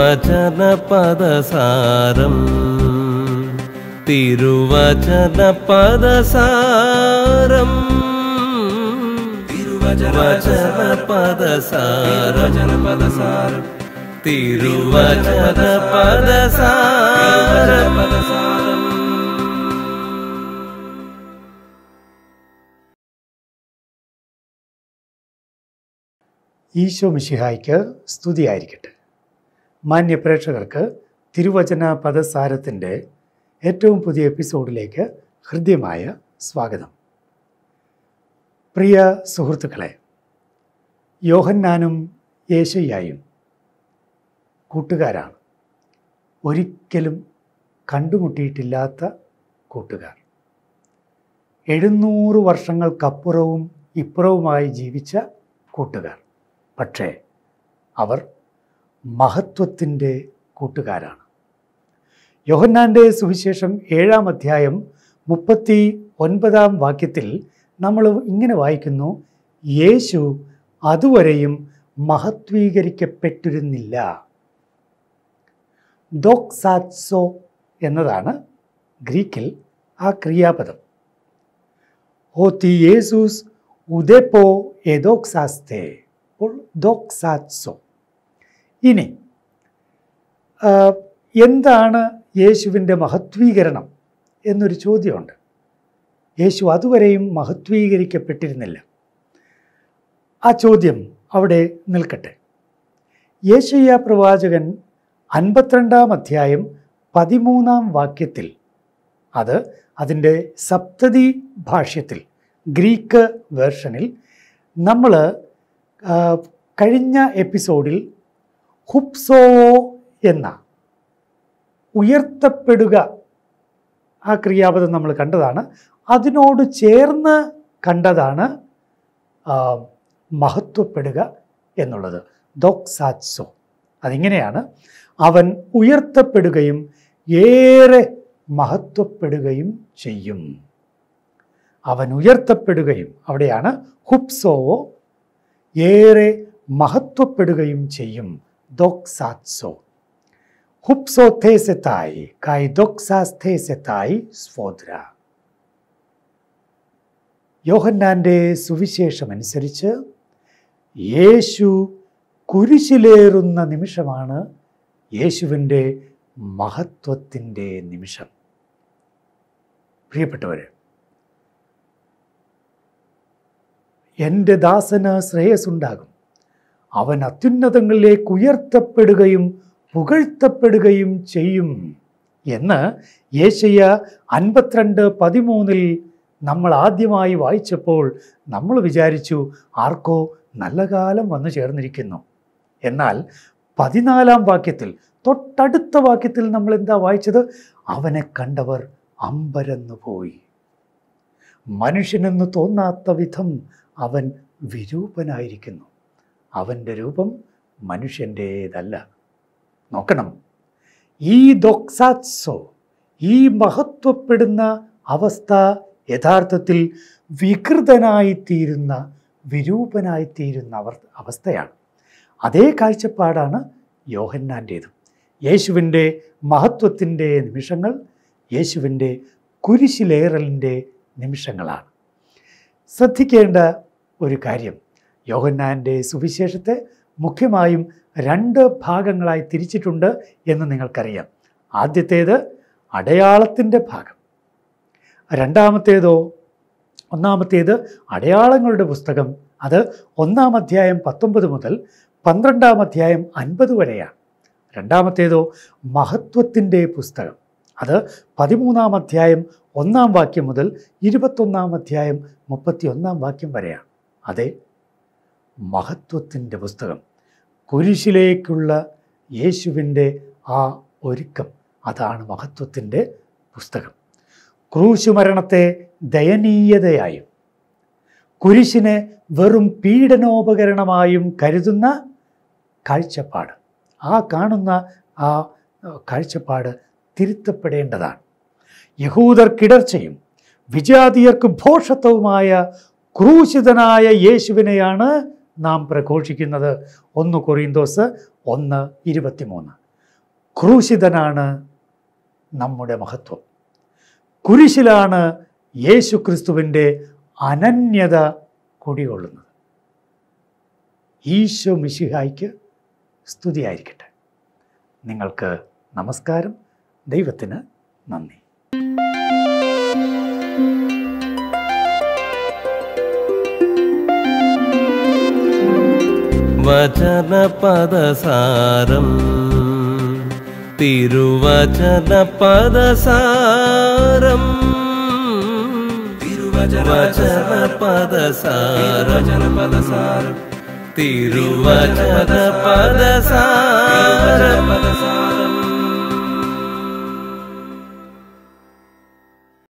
തിരുവചനപദസാരം തിരുവചനപദസാരം തിരുവചനപദസാരം തിരുവചനപദസാരം ഈശോ മിശിഹായ്ക്ക് സ്തുതിയായിരിക്കട്ടെ മാന്യ പ്രേക്ഷകർക്ക് തിരുവചന പദസാരത്തിൻ്റെ ഏറ്റവും പുതിയ എപ്പിസോഡിലേക്ക് ഹൃദ്യമായ സ്വാഗതം പ്രിയ സുഹൃത്തുക്കളെ യോഹന്നാനും യേശയ്യായും കൂട്ടുകാരാണ് ഒരിക്കലും കണ്ടുമുട്ടിയിട്ടില്ലാത്ത കൂട്ടുകാർ എഴുന്നൂറ് വർഷങ്ങൾക്കപ്പുറവും ഇപ്പുറവുമായി ജീവിച്ച കൂട്ടുകാർ പക്ഷേ അവർ മഹത്വത്തിൻ്റെ കൂട്ടുകാരാണ് യോഹന്നാൻ്റെ സുവിശേഷം ഏഴാം അധ്യായം മുപ്പത്തി ഒൻപതാം വാക്യത്തിൽ നമ്മൾ ഇങ്ങനെ വായിക്കുന്നു യേശു അതുവരെയും മഹത്വീകരിക്കപ്പെട്ടിരുന്നില്ല ഡോക്സാറ്റ്സോ എന്നതാണ് ഗ്രീക്കിൽ ആ ക്രിയാപദം ഓ തി യേസൂസ് ഉദെപ്പോ എദോക്സാസ്തേ അപ്പോൾ ഡോക്സാറ്റ്സോ ഇനി എന്താണ് യേശുവിൻ്റെ മഹത്വീകരണം എന്നൊരു ചോദ്യമുണ്ട് യേശു അതുവരെയും മഹത്വീകരിക്കപ്പെട്ടിരുന്നില്ല ആ ചോദ്യം അവിടെ നിൽക്കട്ടെ യേശയ്യ പ്രവാചകൻ അൻപത്തിരണ്ടാം അധ്യായം പതിമൂന്നാം വാക്യത്തിൽ അത് അതിൻ്റെ സപ്തതി ഭാഷ്യത്തിൽ ഗ്രീക്ക് വേർഷനിൽ നമ്മൾ കഴിഞ്ഞ എപ്പിസോഡിൽ ഹുപ്സോ എന്ന ഉയർത്തപ്പെടുക ആ ക്രിയാപദം നമ്മൾ കണ്ടതാണ് അതിനോട് ചേർന്ന് കണ്ടതാണ് മഹത്വപ്പെടുക എന്നുള്ളത് ദോക്സാത്സോ അതിങ്ങനെയാണ് അവൻ ഉയർത്തപ്പെടുകയും ഏറെ മഹത്വപ്പെടുകയും ചെയ്യും അവൻ ഉയർത്തപ്പെടുകയും അവിടെയാണ് ഹുപ്സോവോ ഏറെ മഹത്വപ്പെടുകയും ചെയ്യും doxazzo. Hupso tesetai, kai doxas tesetai svodra. സുവിശേഷം അനുസരിച്ച് യേശു കുരിശിലേറുന്ന നിമിഷമാണ് യേശുവിൻ്റെ മഹത്വത്തിൻ്റെ നിമിഷം പ്രിയപ്പെട്ടവർ എൻ്റെ ദാസന് ശ്രേയസ്സുണ്ടാകും അവൻ അത്യുന്നതങ്ങളിലേക്ക് ഉയർത്തപ്പെടുകയും പുകഴ്ത്തപ്പെടുകയും ചെയ്യും എന്ന് യേശയ്യ അൻപത്തിരണ്ട് പതിമൂന്നിൽ നമ്മൾ ആദ്യമായി വായിച്ചപ്പോൾ നമ്മൾ വിചാരിച്ചു ആർക്കോ നല്ല കാലം വന്നു ചേർന്നിരിക്കുന്നു എന്നാൽ പതിനാലാം വാക്യത്തിൽ തൊട്ടടുത്ത വാക്യത്തിൽ നമ്മൾ എന്താ വായിച്ചത് അവനെ കണ്ടവർ അമ്പരന്നു പോയി മനുഷ്യനെന്ന് തോന്നാത്ത വിധം അവൻ വിരൂപനായിരിക്കുന്നു അവൻ്റെ രൂപം മനുഷ്യൻ്റേതല്ല നോക്കണം ഈ ദോക്സാത്സോ ഈ മഹത്വപ്പെടുന്ന അവസ്ഥ യഥാർത്ഥത്തിൽ വികൃതനായിത്തീരുന്ന വിരൂപനായിത്തീരുന്ന അവർ അവസ്ഥയാണ് അതേ കാഴ്ചപ്പാടാണ് യോഹന്നാൻ്റേതും യേശുവിൻ്റെ മഹത്വത്തിൻ്റെ നിമിഷങ്ങൾ യേശുവിൻ്റെ കുരിശിലേറലിൻ്റെ നിമിഷങ്ങളാണ് ശ്രദ്ധിക്കേണ്ട ഒരു കാര്യം യോഹന്നാൻ്റെ സുവിശേഷത്തെ മുഖ്യമായും രണ്ട് ഭാഗങ്ങളായി തിരിച്ചിട്ടുണ്ട് എന്ന് നിങ്ങൾക്കറിയാം ആദ്യത്തേത് അടയാളത്തിൻ്റെ ഭാഗം രണ്ടാമത്തേതോ ഒന്നാമത്തേത് അടയാളങ്ങളുടെ പുസ്തകം അത് ഒന്നാം അധ്യായം പത്തൊമ്പത് മുതൽ പന്ത്രണ്ടാം അധ്യായം അൻപത് വരെയാണ് രണ്ടാമത്തേതോ മഹത്വത്തിൻ്റെ പുസ്തകം അത് പതിമൂന്നാം അധ്യായം ഒന്നാം വാക്യം മുതൽ ഇരുപത്തൊന്നാം അധ്യായം ഒന്നാം വാക്യം വരെയാണ് അതെ മഹത്വത്തിൻ്റെ പുസ്തകം കുരിശിലേക്കുള്ള യേശുവിൻ്റെ ആ ഒരുക്കം അതാണ് മഹത്വത്തിൻ്റെ പുസ്തകം ക്രൂശുമരണത്തെ ദയനീയതയായും കുരിശിനെ വെറും പീഡനോപകരണമായും കരുതുന്ന കാഴ്ചപ്പാട് ആ കാണുന്ന ആ കാഴ്ചപ്പാട് തിരുത്തപ്പെടേണ്ടതാണ് യഹൂദർ കിടർച്ചയും വിജാതീയർക്ക് ഭോഷത്വവുമായ ക്രൂശിതനായ യേശുവിനെയാണ് നാം പ്രഘോഷിക്കുന്നത് ഒന്ന് കൊറിന്തോസ് ഒന്ന് ഇരുപത്തിമൂന്ന് ക്രൂശിതനാണ് നമ്മുടെ മഹത്വം കുരിശിലാണ് യേശു ക്രിസ്തുവിൻ്റെ അനന്യത കുടികൊള്ളുന്നത് ഈശോ മിശിഹായ്ക്ക് സ്തുതിയായിരിക്കട്ടെ നിങ്ങൾക്ക് നമസ്കാരം ദൈവത്തിന് നന്ദി वचनपद सारम् तिरुवचनपदसारम् तिरुवचनवचनपदसारजनपद